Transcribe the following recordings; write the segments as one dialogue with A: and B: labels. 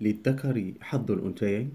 A: للذكر حظ الأنثيين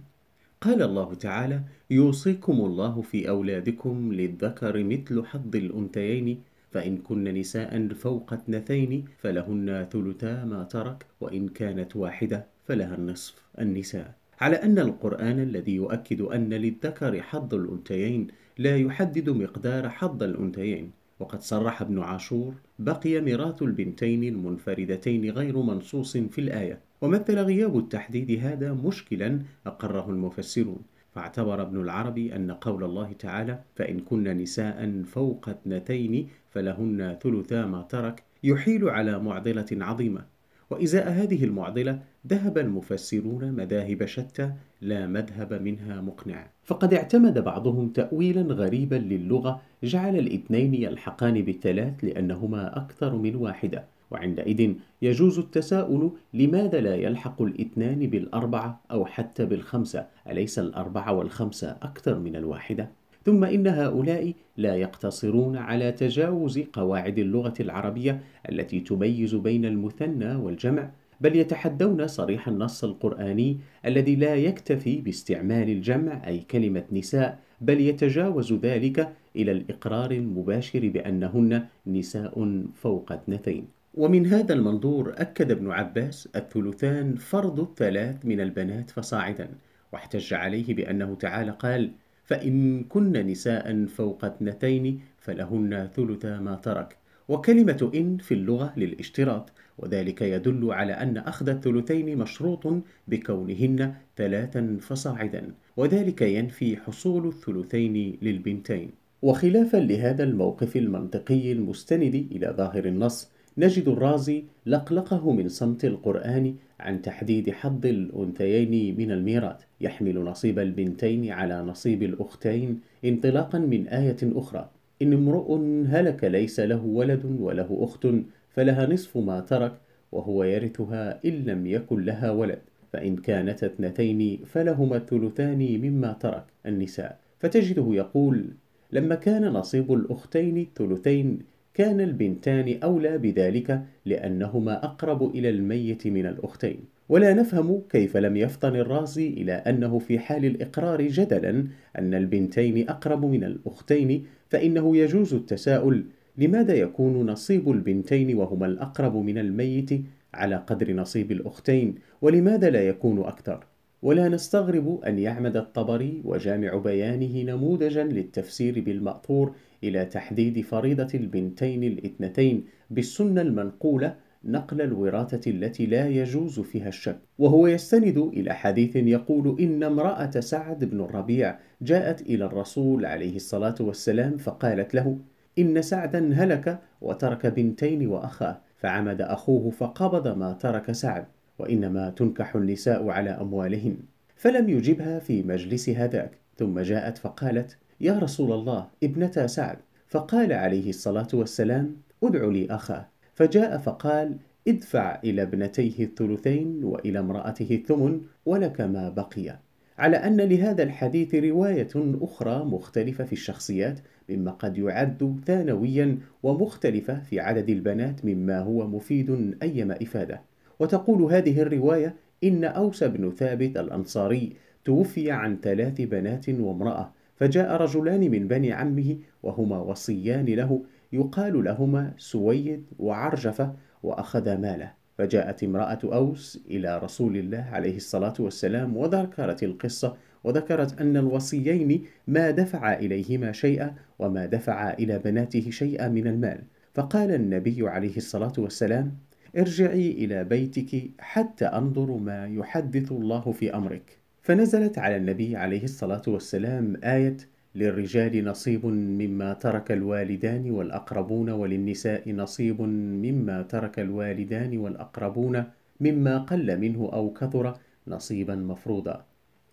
A: قال الله تعالى يوصيكم الله في أولادكم للذكر مثل حظ الأنثيين فإن كن نساء فوق اثنتين فلهن ثلثا ما ترك وإن كانت واحدة فلها النصف النساء على أن القرآن الذي يؤكد أن للذكر حظ الأنثيين لا يحدد مقدار حظ الأنثيين وقد صرح ابن عاشور بقي ميراث البنتين المنفردتين غير منصوص في الآية ومثل غياب التحديد هذا مشكلا أقره المفسرون فاعتبر ابن العربي أن قول الله تعالى فإن كن نساء فوق اثنتين فلهن ثلثا ما ترك يحيل على معضلة عظيمة وإزاء هذه المعضلة ذهب المفسرون مذاهب شتى لا مذهب منها مقنع فقد اعتمد بعضهم تأويلا غريبا للغة جعل الاثنين يلحقان بالثلاث لأنهما أكثر من واحدة وعندئذ يجوز التساؤل لماذا لا يلحق الاثنان بالأربعة أو حتى بالخمسة أليس الأربعة والخمسة أكثر من الواحدة؟ ثم إن هؤلاء لا يقتصرون على تجاوز قواعد اللغة العربية التي تميز بين المثنى والجمع بل يتحدون صريح النص القرآني الذي لا يكتفي باستعمال الجمع أي كلمة نساء بل يتجاوز ذلك إلى الإقرار المباشر بأنهن نساء فوق اثنتين ومن هذا المنظور أكد ابن عباس الثلثان فرض الثلاث من البنات فصاعدا واحتج عليه بأنه تعالى قال فإن كن نساء فوق اثنتين فلهن ثلث ما ترك وكلمة إن في اللغة للاشتراط وذلك يدل على أن أخذ الثلثين مشروط بكونهن ثلاثا فصاعدا وذلك ينفي حصول الثلثين للبنتين وخلافا لهذا الموقف المنطقي المستند إلى ظاهر النص نجد الرازي لقلقه من صمت القرآن عن تحديد حظ الأنثيين من الميراث يحمل نصيب البنتين على نصيب الأختين انطلاقا من آية أخرى إن امرؤ هلك ليس له ولد وله أخت فلها نصف ما ترك وهو يرثها إن لم يكن لها ولد فإن كانت اثنتين فلهما الثلثان مما ترك النساء فتجده يقول لما كان نصيب الأختين الثلثين كان البنتان أولى بذلك لأنهما أقرب إلى الميت من الأختين ولا نفهم كيف لم يفطن الرازي إلى أنه في حال الإقرار جدلا أن البنتين أقرب من الأختين فإنه يجوز التساؤل لماذا يكون نصيب البنتين وهما الأقرب من الميت على قدر نصيب الأختين ولماذا لا يكون أكثر ولا نستغرب أن يعمد الطبري وجامع بيانه نموذجا للتفسير بالمأثور إلى تحديد فريضة البنتين الاثنتين بالسنة المنقولة نقل الوراثة التي لا يجوز فيها الشك وهو يستند إلى حديث يقول إن امرأة سعد بن الربيع جاءت إلى الرسول عليه الصلاة والسلام فقالت له إن سعدا هلك وترك بنتين وأخاه فعمد أخوه فقبض ما ترك سعد وإنما تنكح النساء على أموالهن فلم يجبها في مجلس هذاك ثم جاءت فقالت يا رسول الله ابنة سعد فقال عليه الصلاة والسلام ادع لي أخاه فجاء فقال ادفع إلى ابنتيه الثلثين وإلى امرأته الثمن ولك ما بقي على أن لهذا الحديث رواية أخرى مختلفة في الشخصيات مما قد يعد ثانويا ومختلفة في عدد البنات مما هو مفيد أيما إفادة وتقول هذه الرواية إن أوس بن ثابت الأنصاري توفي عن ثلاث بنات وامرأة فجاء رجلان من بني عمه وهما وصيان له يقال لهما سويد وعرجفة وأخذ ماله فجاءت امرأة أوس إلى رسول الله عليه الصلاة والسلام وذكرت القصة وذكرت أن الوصيين ما دفع إليهما شيئا وما دفع إلى بناته شيئا من المال فقال النبي عليه الصلاة والسلام ارجعي إلى بيتك حتى أنظر ما يحدث الله في أمرك فنزلت على النبي عليه الصلاة والسلام آية للرجال نصيب مما ترك الوالدان والأقربون وللنساء نصيب مما ترك الوالدان والأقربون مما قل منه أو كثر نصيبا مفروضا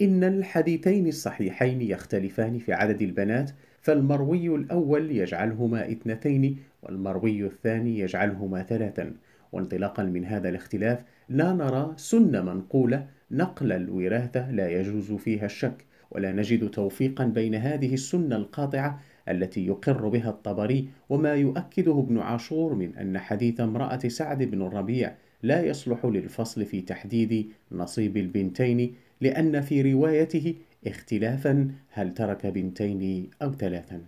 A: إن الحديثين الصحيحين يختلفان في عدد البنات فالمروي الأول يجعلهما اثنتين والمروي الثاني يجعلهما ثلاثا وانطلاقا من هذا الاختلاف لا نرى سنة منقولة نقل الوراثة لا يجوز فيها الشك ولا نجد توفيقا بين هذه السنة القاطعة التي يقر بها الطبري وما يؤكده ابن عاشور من أن حديث امرأة سعد بن الربيع لا يصلح للفصل في تحديد نصيب البنتين لأن في روايته اختلافا هل ترك بنتين أو ثلاثا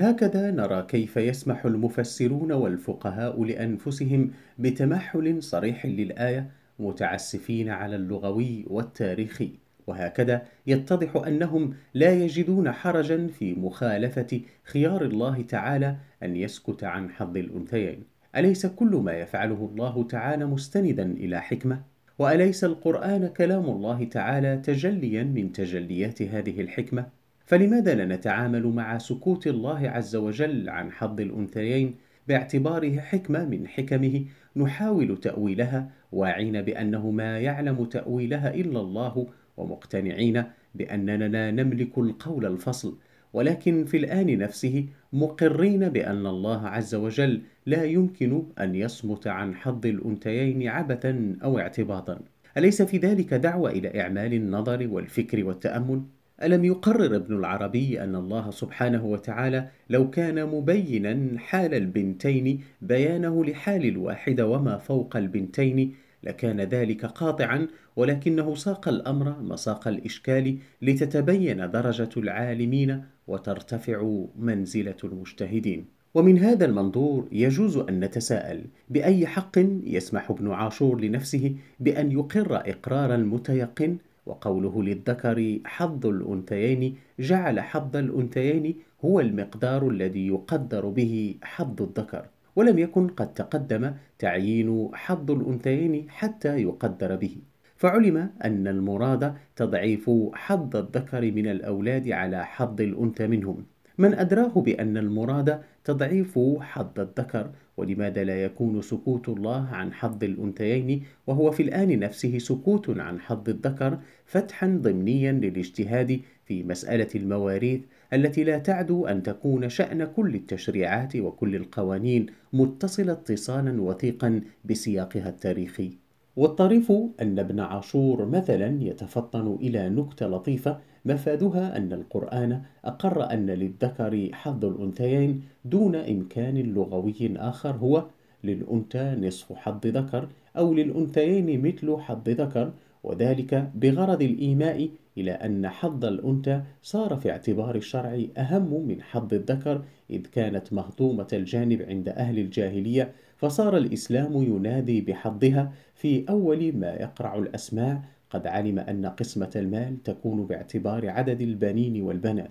A: هكذا نرى كيف يسمح المفسرون والفقهاء لأنفسهم بتمحل صريح للآية متعسفين على اللغوي والتاريخي وهكذا يتضح أنهم لا يجدون حرجا في مخالفة خيار الله تعالى أن يسكت عن حظ الأنثيين أليس كل ما يفعله الله تعالى مستندا إلى حكمة؟ وأليس القرآن كلام الله تعالى تجليا من تجليات هذه الحكمة؟ فلماذا لا نتعامل مع سكوت الله عز وجل عن حظ الأنثيين باعتباره حكمة من حكمه نحاول تأويلها واعين بأنه ما يعلم تأويلها إلا الله ومقتنعين بأننا لا نملك القول الفصل ولكن في الآن نفسه مقرين بأن الله عز وجل لا يمكن أن يصمت عن حظ الأنثيين عبثا أو اعتباطا أليس في ذلك دعوة إلى إعمال النظر والفكر والتأمل؟ ألم يقرر ابن العربي أن الله سبحانه وتعالى لو كان مبينا حال البنتين بيانه لحال الواحدة وما فوق البنتين لكان ذلك قاطعا ولكنه ساق الأمر مساق الإشكال لتتبين درجة العالمين وترتفع منزلة المجتهدين ومن هذا المنظور يجوز أن نتساءل بأي حق يسمح ابن عاشور لنفسه بأن يقر إقرار المتيقن وقوله للذكر حظ الأنثيين جعل حظ الأنثيين هو المقدار الذي يقدر به حظ الذكر ولم يكن قد تقدم تعيين حظ الأنثيين حتى يقدر به فعلم أن المراد تضعيف حظ الذكر من الأولاد على حظ الأنثى منهم من أدراه بأن المراد تضعيف حظ الذكر ولماذا لا يكون سكوت الله عن حظ الأنثيين وهو في الآن نفسه سكوت عن حظ الذكر فتحا ضمنيا للاجتهاد في مسألة المواريث التي لا تعدو أن تكون شأن كل التشريعات وكل القوانين متصلة اتصالا وثيقا بسياقها التاريخي والطريف أن ابن عاشور مثلا يتفطن إلى نكتة لطيفة مفادها أن القرآن أقر أن للذكر حظ الأنثيين دون إمكان لغوي آخر هو للأنثى نصف حظ ذكر أو للأنثيين مثل حظ ذكر وذلك بغرض الإيماء إلى أن حظ الأنثى صار في اعتبار الشرع أهم من حظ الذكر إذ كانت مهضومة الجانب عند أهل الجاهلية فصار الإسلام ينادي بحظها في أول ما يقرع الأسماع قد علم أن قسمة المال تكون باعتبار عدد البنين والبنات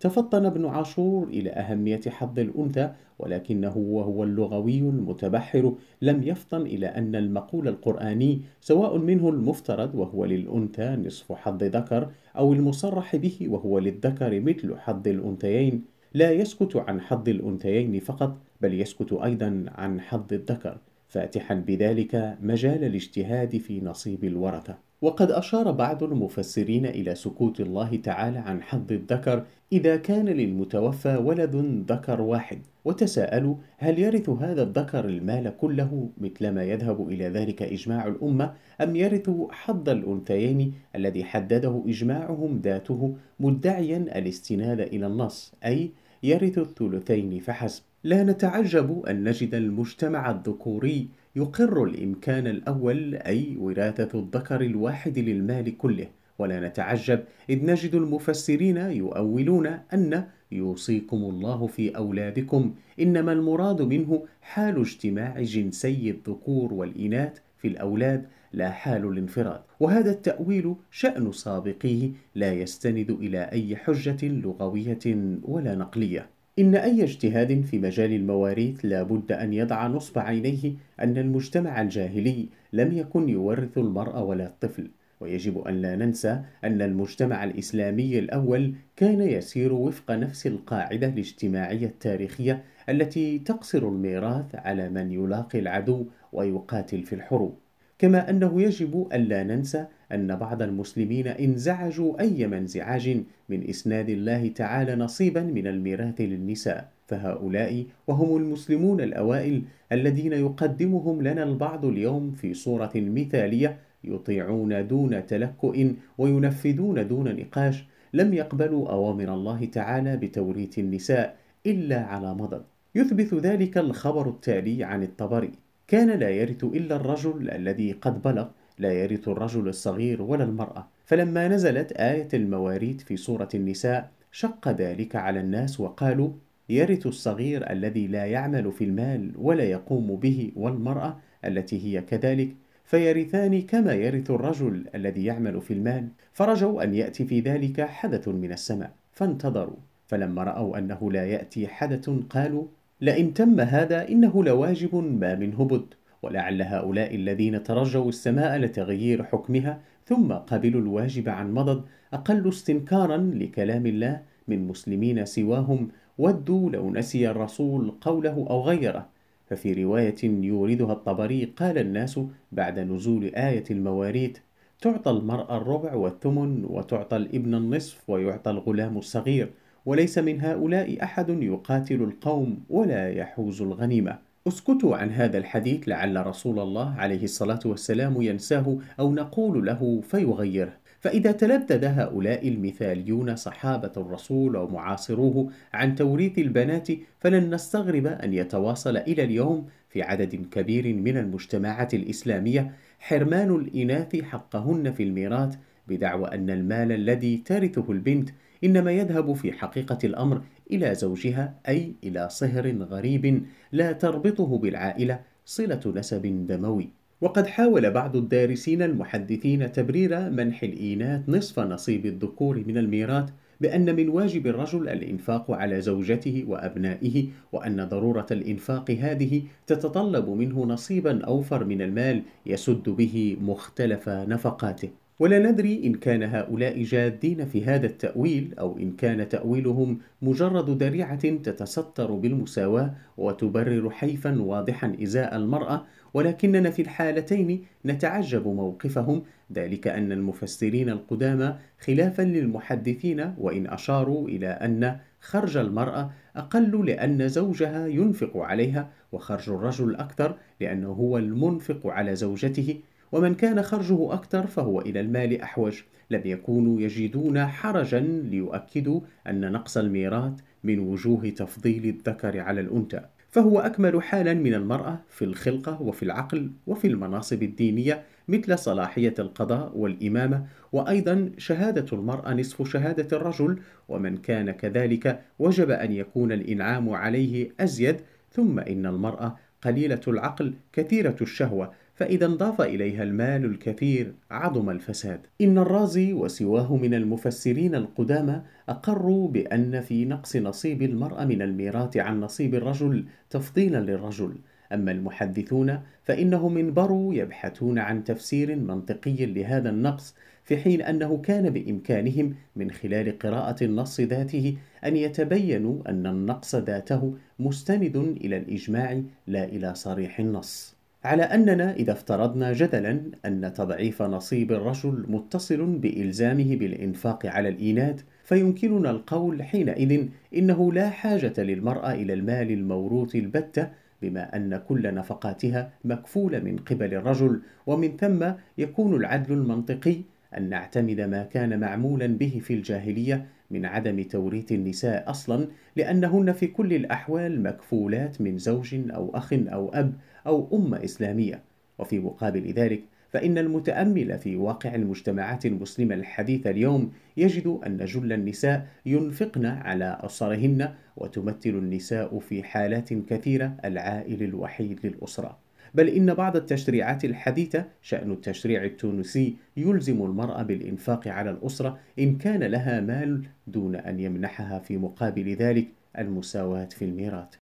A: تفطن ابن عاشور إلى أهمية حظ الأنثى ولكنه وهو اللغوي المتبحر لم يفطن إلى أن المقول القرآني سواء منه المفترض وهو للأنثى نصف حظ ذكر أو المصرح به وهو للذكر مثل حظ الأنثيين لا يسكت عن حظ الأنثيين فقط بل يسكت أيضا عن حظ الذكر فاتحا بذلك مجال الاجتهاد في نصيب الورثة وقد أشار بعض المفسرين إلى سكوت الله تعالى عن حظ الذكر إذا كان للمتوفى ولد ذكر واحد وتساءلوا هل يرث هذا الذكر المال كله مثلما يذهب إلى ذلك إجماع الأمة أم يرث حظ الأنثيين الذي حدده إجماعهم ذاته مدعيا الاستناد إلى النص أي يرث الثلثين فحسب لا نتعجب أن نجد المجتمع الذكوري يقر الإمكان الأول أي وراثة الذكر الواحد للمال كله ولا نتعجب إذ نجد المفسرين يؤولون أن يوصيكم الله في أولادكم إنما المراد منه حال اجتماع جنسي الذكور والإناث في الأولاد لا حال الانفراد وهذا التأويل شأن سابقيه لا يستند إلى أي حجة لغوية ولا نقلية إن أي اجتهاد في مجال المواريث لابد أن يضع نصب عينيه أن المجتمع الجاهلي لم يكن يورث المرأة ولا الطفل ويجب أن لا ننسى أن المجتمع الإسلامي الأول كان يسير وفق نفس القاعدة الاجتماعية التاريخية التي تقصر الميراث على من يلاقي العدو ويقاتل في الحروب كما أنه يجب أن لا ننسى أن بعض المسلمين انزعجوا أي منزعاج من إسناد الله تعالى نصيبا من الميراث للنساء فهؤلاء وهم المسلمون الأوائل الذين يقدمهم لنا البعض اليوم في صورة مثالية يطيعون دون تلكؤ وينفذون دون نقاش لم يقبلوا أوامر الله تعالى بتوريث النساء إلا على مضض يثبت ذلك الخبر التالي عن الطبري كان لا يرث إلا الرجل الذي قد بلغ لا يرث الرجل الصغير ولا المرأة فلما نزلت آية المواريث في سورة النساء شق ذلك على الناس وقالوا يرث الصغير الذي لا يعمل في المال ولا يقوم به والمرأة التي هي كذلك فيرثان كما يرث الرجل الذي يعمل في المال فرجوا أن يأتي في ذلك حدث من السماء فانتظروا فلما رأوا أنه لا يأتي حدث قالوا لئن تم هذا إنه لواجب ما منه بد ولعل هؤلاء الذين ترجوا السماء لتغيير حكمها ثم قبلوا الواجب عن مضض أقل استنكارا لكلام الله من مسلمين سواهم ودوا لو نسي الرسول قوله أو غيره ففي رواية يوردها الطبري قال الناس بعد نزول آية المواريث تعطى المرأة الربع والثمن وتعطى الابن النصف ويعطى الغلام الصغير وليس من هؤلاء أحد يقاتل القوم ولا يحوز الغنيمة اسكتوا عن هذا الحديث لعل رسول الله عليه الصلاة والسلام ينساه أو نقول له فيغيره فإذا تلبد هؤلاء المثاليون صحابة الرسول ومعاصروه عن توريث البنات فلن نستغرب أن يتواصل إلى اليوم في عدد كبير من المجتمعات الإسلامية حرمان الإناث حقهن في الميراث بدعوى أن المال الذي ترثه البنت إنما يذهب في حقيقة الأمر إلى زوجها أي إلى صهر غريب لا تربطه بالعائلة صلة نسب دموي وقد حاول بعض الدارسين المحدثين تبرير منح الإناث نصف نصيب الذكور من الميراث بأن من واجب الرجل الإنفاق على زوجته وأبنائه وأن ضرورة الإنفاق هذه تتطلب منه نصيبا أوفر من المال يسد به مختلف نفقاته ولا ندري إن كان هؤلاء جادين في هذا التأويل أو إن كان تأويلهم مجرد ذريعة تتستر بالمساواة وتبرر حيفا واضحا إزاء المرأة ولكننا في الحالتين نتعجب موقفهم ذلك أن المفسرين القدامى خلافا للمحدثين وإن أشاروا إلى أن خرج المرأة أقل لأن زوجها ينفق عليها وخرج الرجل أكثر لأنه هو المنفق على زوجته ومن كان خرجه أكثر فهو إلى المال أحوج لم يكونوا يجدون حرجا ليؤكدوا أن نقص الميراث من وجوه تفضيل الذكر على الأنثى فهو أكمل حالا من المرأة في الخلقة وفي العقل وفي المناصب الدينية مثل صلاحية القضاء والإمامة وأيضا شهادة المرأة نصف شهادة الرجل ومن كان كذلك وجب أن يكون الإنعام عليه أزيد ثم إن المرأة قليلة العقل كثيرة الشهوة فإذا انضاف إليها المال الكثير عظم الفساد إن الرازي وسواه من المفسرين القدامى أقروا بأن في نقص نصيب المرأة من الميراث عن نصيب الرجل تفضيلا للرجل أما المحدثون فإنهم انبروا يبحثون عن تفسير منطقي لهذا النقص في حين أنه كان بإمكانهم من خلال قراءة النص ذاته أن يتبينوا أن النقص ذاته مستند إلى الإجماع لا إلى صريح النص على أننا إذا افترضنا جدلا أن تضعيف نصيب الرجل متصل بإلزامه بالإنفاق على الإناث فيمكننا القول حينئذ إنه لا حاجة للمرأة إلى المال الموروث البتة بما أن كل نفقاتها مكفولة من قبل الرجل ومن ثم يكون العدل المنطقي أن نعتمد ما كان معمولا به في الجاهلية من عدم توريث النساء أصلا لأنهن في كل الأحوال مكفولات من زوج أو أخ أو أب أو أمة إسلامية وفي مقابل ذلك فإن المتأمل في واقع المجتمعات المسلمة الحديثة اليوم يجد أن جل النساء ينفقن على أسرهن وتمثل النساء في حالات كثيرة العائل الوحيد للأسرة بل إن بعض التشريعات الحديثة شأن التشريع التونسي يلزم المرأة بالإنفاق على الأسرة إن كان لها مال دون أن يمنحها في مقابل ذلك المساواة في الميراث